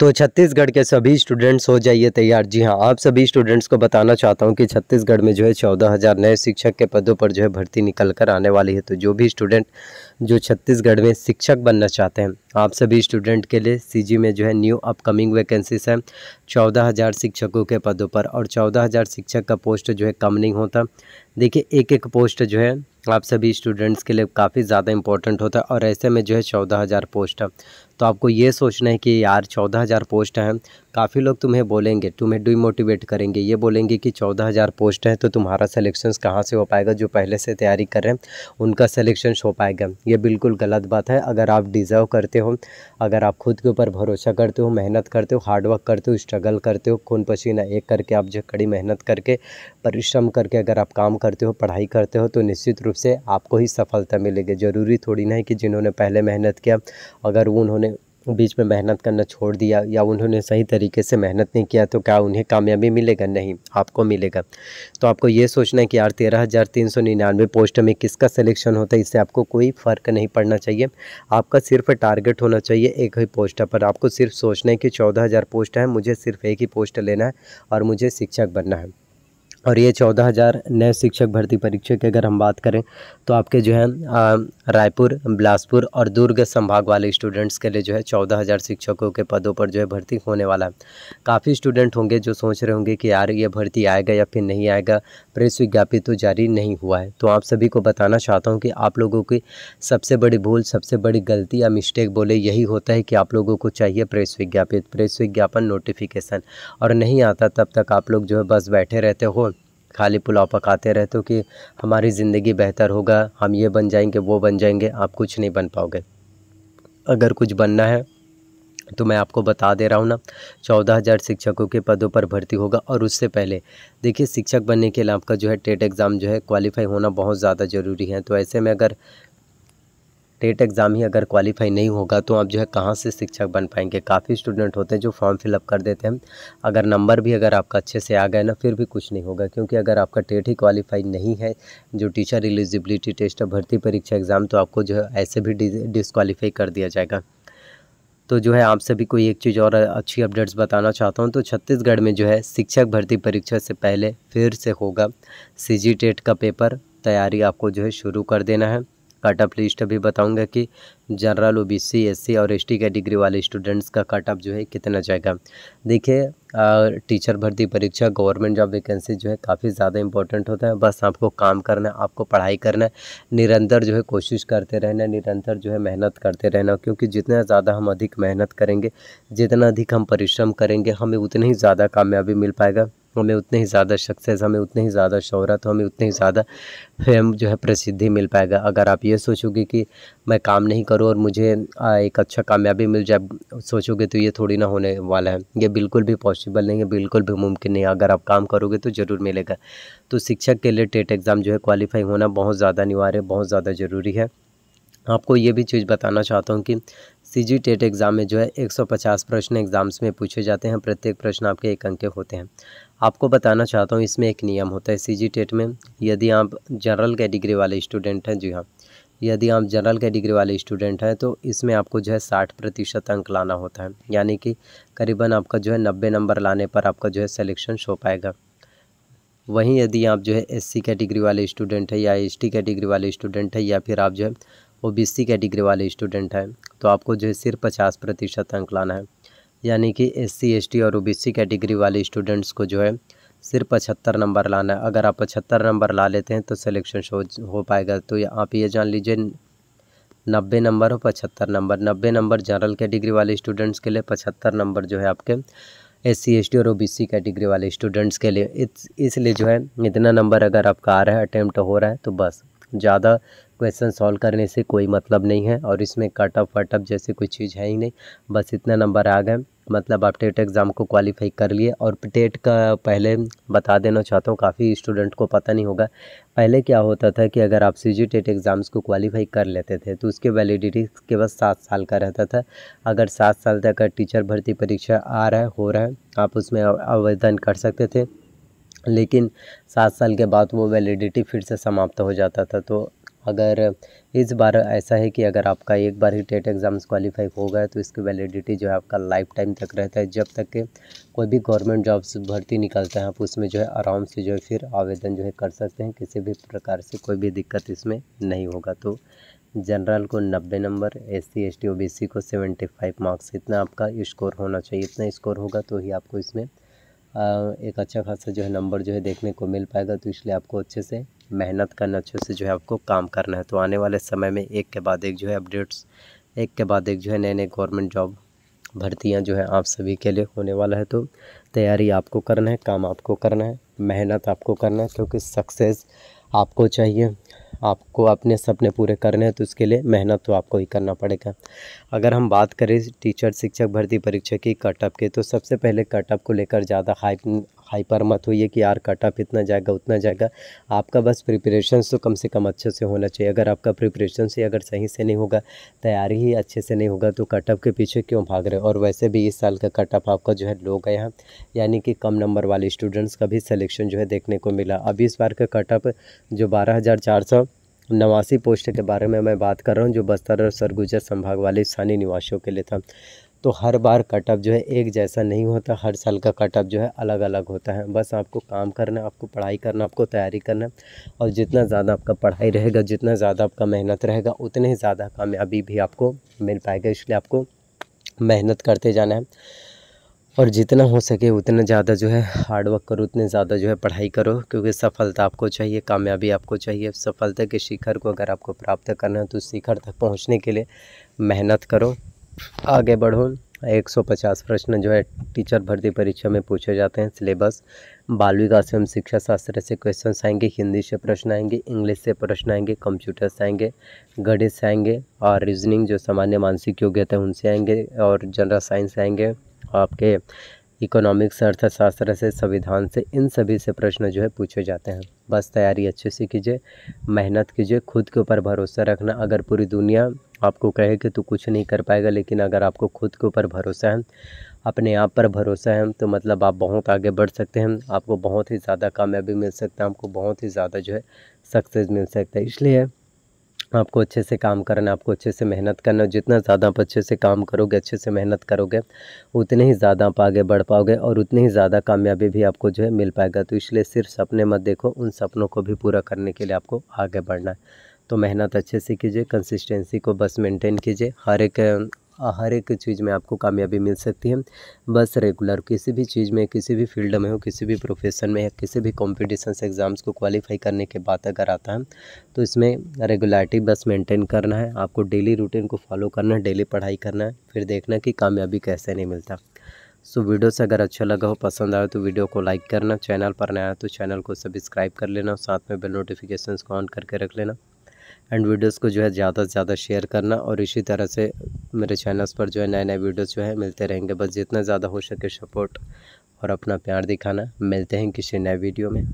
तो छत्तीसगढ़ के सभी स्टूडेंट्स हो जाइए तैयार जी हाँ आप सभी स्टूडेंट्स को बताना चाहता हूँ कि छत्तीसगढ़ में जो है चौदह हज़ार नए शिक्षक के पदों पर जो है भर्ती निकल कर आने वाली है तो जो भी स्टूडेंट जो छत्तीसगढ़ में शिक्षक बनना चाहते हैं आप सभी स्टूडेंट के लिए सीजी में जो है न्यू अपकमिंग वैकेंसीज है चौदह हज़ार शिक्षकों के पदों पर और चौदह हज़ार शिक्षक का पोस्ट जो है कम नहीं होता देखिए एक एक पोस्ट जो है आप सभी स्टूडेंट्स के लिए काफ़ी ज़्यादा इंपॉर्टेंट होता है और ऐसे में जो है चौदह हज़ार पोस्ट है तो आपको ये सोचना है कि यार चौदह हज़ार पोस्ट हैं काफ़ी लोग तुम्हें बोलेंगे तुम्हें डिमोटिवेट करेंगे ये बोलेंगे कि चौदह हज़ार पोस्ट हैं तो तुम्हारा सिलेक्शन कहाँ से हो पाएगा जो पहले से तैयारी कर रहे हैं उनका सिलेक्शन हो पाएगा ये बिल्कुल गलत बात है अगर आप डिज़र्व करते हो अगर आप खुद के ऊपर भरोसा करते हो मेहनत करते हो हार्डवर्क करते हो स्ट्रगल करते हो खून पसीना एक करके आप जो कड़ी मेहनत करके परिश्रम करके अगर आप काम करते हो पढ़ाई करते हो तो निश्चित रूप से आपको ही सफलता मिलेगी ज़रूरी थोड़ी ना है कि जिन्होंने पहले मेहनत किया अगर उन्होंने बीच में मेहनत करना छोड़ दिया या उन्होंने सही तरीके से मेहनत नहीं किया तो क्या उन्हें कामयाबी मिलेगा नहीं आपको मिलेगा तो आपको ये सोचना है कि यार तेरह हज़ार तीन सौ निन्यानवे पोस्ट में किसका सिलेक्शन होता है इससे आपको कोई फ़र्क नहीं पड़ना चाहिए आपका सिर्फ टारगेट होना चाहिए एक ही पोस्ट पर आपको सिर्फ सोचना है कि चौदह हज़ार पोस्ट है मुझे सिर्फ एक ही पोस्ट लेना है और मुझे शिक्षक बनना है और ये चौदह हज़ार नए शिक्षक भर्ती परीक्षा की अगर हम बात करें तो आपके जो है रायपुर बिलासपुर और दुर्ग संभाग वाले स्टूडेंट्स के लिए जो है चौदह हज़ार शिक्षकों के पदों पर जो है भर्ती होने वाला है काफ़ी स्टूडेंट होंगे जो सोच रहे होंगे कि यार ये भर्ती आएगा या फिर नहीं आएगा प्रेस विज्ञापित तो जारी नहीं हुआ है तो आप सभी को बताना चाहता हूँ कि आप लोगों की सबसे बड़ी भूल सबसे बड़ी गलती या मिस्टेक बोले यही होता है कि आप लोगों को चाहिए प्रेस विज्ञापित प्रेस विज्ञापन नोटिफिकेशन और नहीं आता तब तक आप लोग जो है बस बैठे रहते हो खाली पुलाव पकाते रहते हो कि हमारी ज़िंदगी बेहतर होगा हम ये बन जाएंगे वो बन जाएंगे आप कुछ नहीं बन पाओगे अगर कुछ बनना है तो मैं आपको बता दे रहा हूँ ना चौदह हज़ार शिक्षकों के पदों पर भर्ती होगा और उससे पहले देखिए शिक्षक बनने के लिए आपका जो है टेट एग्ज़ाम जो है क्वालिफाई होना बहुत ज़्यादा ज़रूरी है तो ऐसे में अगर टेट एग्ज़ाम ही अगर क्वालिफाई नहीं होगा तो आप जो है कहाँ से शिक्षक बन पाएंगे काफ़ी स्टूडेंट होते हैं जो फॉर्म फिलअप कर देते हैं अगर नंबर भी अगर आपका अच्छे से आ गया ना फिर भी कुछ नहीं होगा क्योंकि अगर आपका टेट ही क्वालिफाई नहीं है जो टीचर एलिजिबिलिटी टेस्ट और भर्ती परीक्षा एग्ज़ाम तो आपको जो है ऐसे भी डिसक्वालीफाई कर दिया जाएगा तो जो है आपसे भी कोई एक चीज़ और अच्छी अपडेट्स बताना चाहता हूँ तो छत्तीसगढ़ में जो है शिक्षक भर्ती परीक्षा से पहले फिर से होगा सी टेट का पेपर तैयारी आपको जो है शुरू कर देना है कट ऑफ लिस्ट अभी बताऊंगा कि general O B C S C और एस टी डिग्री वाले स्टूडेंट्स का कट ऑफ जो है कितना जाएगा देखिए टीचर भर्ती परीक्षा गवर्नमेंट जॉब वैकेंसी जो है काफ़ी ज़्यादा इंपॉर्टेंट होता है बस आपको काम करना है आपको पढ़ाई करना है निरंतर जो है कोशिश करते रहना निरंतर जो है मेहनत करते रहना क्योंकि जितना ज़्यादा हम अधिक मेहनत करेंगे जितना अधिक हम परिश्रम करेंगे हमें उतनी ही ज़्यादा कामयाबी मिल पाएगा हमें उतने ही ज़्यादा सक्सेस हमें उतने ही ज़्यादा शहरत हमें उतने ही ज़्यादा फेम जो है प्रसिद्धि मिल पाएगा अगर आप ये सोचोगे कि मैं काम नहीं करूँ और मुझे एक अच्छा कामयाबी मिल जाए सोचोगे तो ये थोड़ी ना होने वाला है ये बिल्कुल भी पॉसिबल नहीं है बिल्कुल भी मुमकिन नहीं है अगर आप काम करोगे तो ज़रूर मिलेगा तो शिक्षक के लिए टेट एग्ज़ाम जो है क्वालिफाई होना बहुत ज़्यादा अनिवार्य बहुत ज़्यादा ज़रूरी है आपको ये भी चीज़ बताना चाहता हूँ कि सी जी टेट एग्ज़ाम में जो है 150 प्रश्न एग्ज़ाम्स में पूछे जाते हैं प्रत्येक प्रश्न आपके एक अंक के होते हैं आपको बताना चाहता हूँ इसमें एक नियम होता है सी जी टेट में यदि आप जनरल कैटिगरी वाले स्टूडेंट हैं जी हाँ यदि आप जनरल कैटिगरी वाले स्टूडेंट हैं तो इसमें आपको जो है साठ प्रतिशत अंक लाना होता है यानी कि करीबन आपका जो है नब्बे नंबर लाने पर आपका जो है सिलेक्शन शो पाएगा वहीं यदि आप जो है एससी कैटेगरी वाले स्टूडेंट हैं या एसटी कैटेगरी वाले स्टूडेंट हैं या फिर आप जो है ओबीसी कैटेगरी वाले स्टूडेंट हैं तो आपको जो है सिर्फ पचास प्रतिशत अंक लाना है यानी कि एस सी एस टी और ओ बी सी कैटेगरी वाले स्टूडेंट्स को जो है सिर्फ पचहत्तर नंबर लाना है अगर आप पचहत्तर नंबर ला लेते हैं तो सिलेक्शन हो हो पाएगा तो या, आप ये जान लीजिए नब्बे नंबर और पचहत्तर नंबर नब्बे नंबर जनरल कैटेगरी वाले स्टूडेंट्स के लिए पचहत्तर नंबर जो है आपके एस सी एस टी और ओ बी सी कैटेगरी वाले स्टूडेंट्स के लिए इस इसलिए जो है इतना नंबर अगर आपका आ रहा है अटैम्प्ट हो रहा है तो बस ज़्यादा क्वेश्चन सॉल्व करने से कोई मतलब नहीं है और इसमें कट ऑफ वट ऑफ जैसे कोई चीज़ है ही नहीं बस इतना नंबर आ गए मतलब आप टेट एग्ज़ाम को क्वालिफाई कर लिए और टेट का पहले बता देना चाहता हूँ काफ़ी स्टूडेंट को पता नहीं होगा पहले क्या होता था कि अगर आप सी जी टेट एग्ज़ाम्स को क्वालिफाई कर लेते थे तो उसके वैलिडिटी केवल सात साल का रहता था अगर सात साल तक टीचर भर्ती परीक्षा आ रहा है हो रहा है आप उसमें आवेदन कर सकते थे लेकिन सात साल के बाद वो वैलिडिटी फिर से समाप्त हो जाता था तो अगर इस बार ऐसा है कि अगर आपका एक बार ही टेट एग्ज़ाम्स क्वालिफाई हो गया तो इसकी वैलिडिटी जो है आपका लाइफ टाइम तक रहता है जब तक के कोई भी गवर्नमेंट जॉब्स भर्ती निकलता है आप उसमें जो है आराम से जो है फिर आवेदन जो है कर सकते हैं किसी भी प्रकार से कोई भी दिक्कत इसमें नहीं होगा तो जनरल को नब्बे number S C S T O B C को सेवेंटी फाइव मार्क्स इतना आपका स्कोर होना चाहिए इतना स्कोर होगा तो ही आपको इसमें एक अच्छा खासा जो है नंबर जो है देखने को मिल पाएगा तो इसलिए आपको अच्छे से मेहनत करना अच्छे से जो है आपको काम करना है तो आने वाले समय में एक के बाद एक जो है अपडेट्स एक के बाद एक जो है नए नए गवर्नमेंट जॉब भर्तियाँ जो है आप सभी के लिए होने वाला है तो तैयारी आपको करना है काम आपको करना है मेहनत आपको करना है क्योंकि सक्सेस आपको चाहिए आपको अपने सपने पूरे करने हैं तो उसके लिए मेहनत तो आपको ही करना पड़ेगा अगर हम बात करें टीचर शिक्षक भर्ती परीक्षा की कटअप के तो सबसे पहले कटअप को लेकर ज़्यादा हाइप हाइपर मत होइए कि यार कट ऑफ इतना जाएगा उतना जाएगा आपका बस प्रिपरेशन तो कम से कम अच्छे से होना चाहिए अगर आपका प्रिपरेशन से अगर सही से नहीं होगा तैयारी ही अच्छे से नहीं होगा तो कट ऑफ के पीछे क्यों भाग रहे और वैसे भी इस साल का कट ऑफ आपका जो है लो गया हैं यानी कि कम नंबर वाले स्टूडेंट्स का भी सलेक्शन जो है देखने को मिला अब इस बार का कट ऑफ जो बारह हज़ार चार सौ नवासी पोस्ट के बारे में मैं बात कर रहा हूँ जो बस्तर और सरगुजा संभाग वाले स्थानीय निवासियों के लिए था तो हर बार कटअप जो है एक जैसा नहीं होता हर साल का कटअप जो है अलग अलग होता है बस आपको काम करना है आपको पढ़ाई करना आपको तैयारी करना और जितना ज़्यादा आपका पढ़ाई रहेगा जितना ज़्यादा आपका मेहनत रहेगा उतने ही ज़्यादा कामयाबी भी आपको मिल पाएगा इसलिए आपको मेहनत करते जाना है और जितना हो सके उतना ज़्यादा जो है हार्डवर्क करो उतने ज़्यादा जो है पढ़ाई करो क्योंकि सफलता आपको चाहिए कामयाबी आपको चाहिए सफलता के शिखर को अगर आपको प्राप्त करना है तो शिखर तक पहुंचने के लिए मेहनत करो आगे बढ़ो 150 प्रश्न जो है टीचर भर्ती परीक्षा में पूछे जाते हैं सिलेबस बालवी का स्वयं शिक्षा शास्त्र से क्वेश्चन आएंगे हिंदी से प्रश्न आएंगे इंग्लिश से प्रश्न आएंगे कंप्यूटर से आएंगे गणित से आएंगे और रीजनिंग जो सामान्य मानसिक योग्यता है उनसे आएंगे और जनरल साइंस आएंगे आपके इकोनॉमिक्स अर्थशास्त्र से संविधान से इन सभी से प्रश्न जो है पूछे जाते हैं बस तैयारी अच्छे से कीजिए मेहनत कीजिए खुद के ऊपर भरोसा रखना अगर पूरी दुनिया आपको कहे कि तू कुछ नहीं कर पाएगा लेकिन अगर आपको खुद के ऊपर भरोसा है अपने आप पर भरोसा है तो मतलब आप बहुत आगे बढ़ सकते हैं आपको बहुत ही ज़्यादा कामयाबी मिल सकता है आपको बहुत ही ज़्यादा जो है सक्सेस मिल सकता है इसलिए आपको अच्छे से काम करना आपको अच्छे से मेहनत करना जितना ज़्यादा आप अच्छे से काम करोगे अच्छे से मेहनत करोगे उतने ही ज़्यादा आप आगे बढ़ पाओगे और उतने ही ज़्यादा कामयाबी भी आपको जो है मिल पाएगा तो इसलिए सिर्फ सपने मत देखो उन सपनों को भी पूरा करने के लिए आपको आगे बढ़ना है तो मेहनत अच्छे से कीजिए कंसिस्टेंसी को बस मेंटेन कीजिए हर एक हर एक चीज़ में आपको कामयाबी मिल सकती है बस रेगुलर किसी भी चीज़ में किसी भी फील्ड में हो किसी भी प्रोफेशन में या किसी भी कॉम्पिटिशन एग्ज़ाम्स को क्वालिफाई करने के बाद अगर आता है तो इसमें रेगुलरिटी बस मेंटेन करना है आपको डेली रूटीन को फॉलो करना है डेली पढ़ाई करना है फिर देखना कि कामयाबी कैसे नहीं मिलता सो so, वीडियो से अगर अच्छा लगा हो पसंद आया तो वीडियो को लाइक करना चैनल पर नया तो चैनल को सब्सक्राइब कर लेना साथ में बेल नोटिफिकेशंस को ऑन करके रख लेना एंड वीडियोस को जो है ज़्यादा से ज़्यादा शेयर करना और इसी तरह से मेरे चैनल्स पर जो है नए नए वीडियोस जो है मिलते रहेंगे बस जितना ज़्यादा हो सके सपोर्ट और अपना प्यार दिखाना मिलते हैं किसी नए वीडियो में